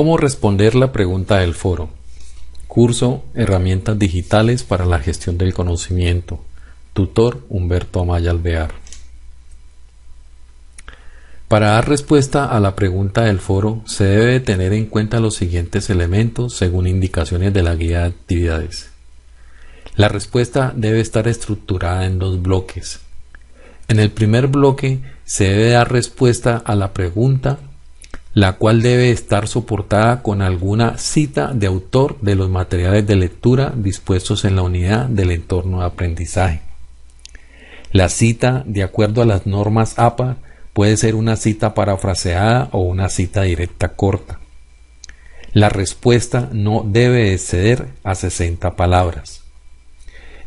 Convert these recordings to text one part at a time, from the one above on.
¿Cómo responder la pregunta del foro? Curso Herramientas Digitales para la Gestión del Conocimiento. Tutor Humberto Amaya Alvear. Para dar respuesta a la pregunta del foro, se debe tener en cuenta los siguientes elementos según indicaciones de la guía de actividades. La respuesta debe estar estructurada en dos bloques. En el primer bloque se debe dar respuesta a la pregunta la cual debe estar soportada con alguna cita de autor de los materiales de lectura dispuestos en la unidad del entorno de aprendizaje. La cita, de acuerdo a las normas APA, puede ser una cita parafraseada o una cita directa corta. La respuesta no debe exceder a 60 palabras.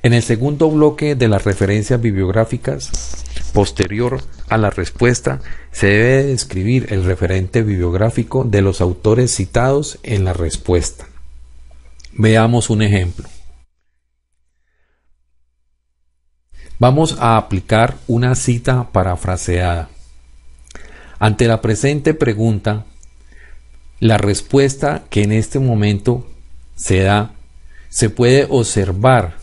En el segundo bloque de las referencias bibliográficas Posterior a la respuesta, se debe describir el referente bibliográfico de los autores citados en la respuesta. Veamos un ejemplo. Vamos a aplicar una cita parafraseada. Ante la presente pregunta, la respuesta que en este momento se da se puede observar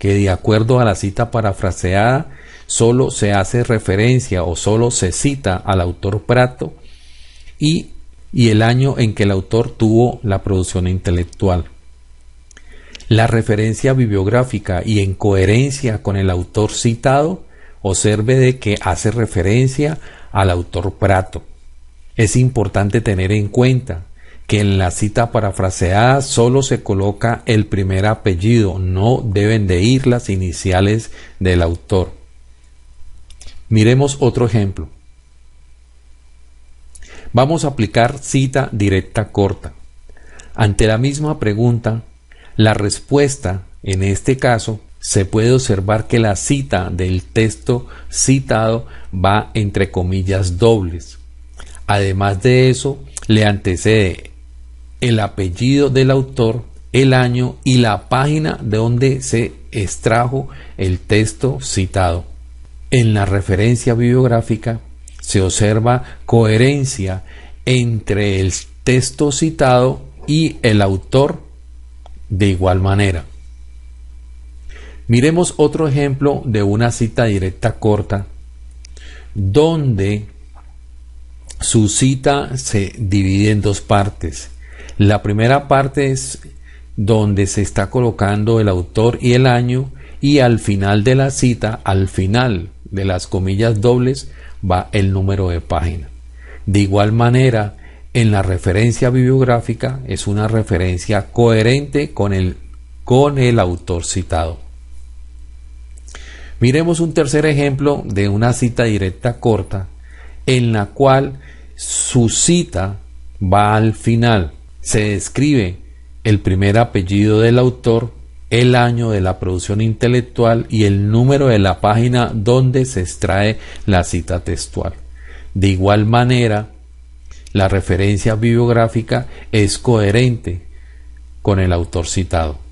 que de acuerdo a la cita parafraseada solo se hace referencia o solo se cita al autor Prato y, y el año en que el autor tuvo la producción intelectual. La referencia bibliográfica y en coherencia con el autor citado, observe de que hace referencia al autor Prato. Es importante tener en cuenta que en la cita parafraseada solo se coloca el primer apellido, no deben de ir las iniciales del autor. Miremos otro ejemplo. Vamos a aplicar cita directa corta. Ante la misma pregunta, la respuesta, en este caso, se puede observar que la cita del texto citado va entre comillas dobles. Además de eso, le antecede el apellido del autor, el año y la página de donde se extrajo el texto citado. En la referencia bibliográfica se observa coherencia entre el texto citado y el autor de igual manera. Miremos otro ejemplo de una cita directa corta donde su cita se divide en dos partes la primera parte es donde se está colocando el autor y el año y al final de la cita, al final de las comillas dobles, va el número de página. De igual manera, en la referencia bibliográfica es una referencia coherente con el, con el autor citado. Miremos un tercer ejemplo de una cita directa corta en la cual su cita va al final se describe el primer apellido del autor, el año de la producción intelectual y el número de la página donde se extrae la cita textual. De igual manera, la referencia bibliográfica es coherente con el autor citado.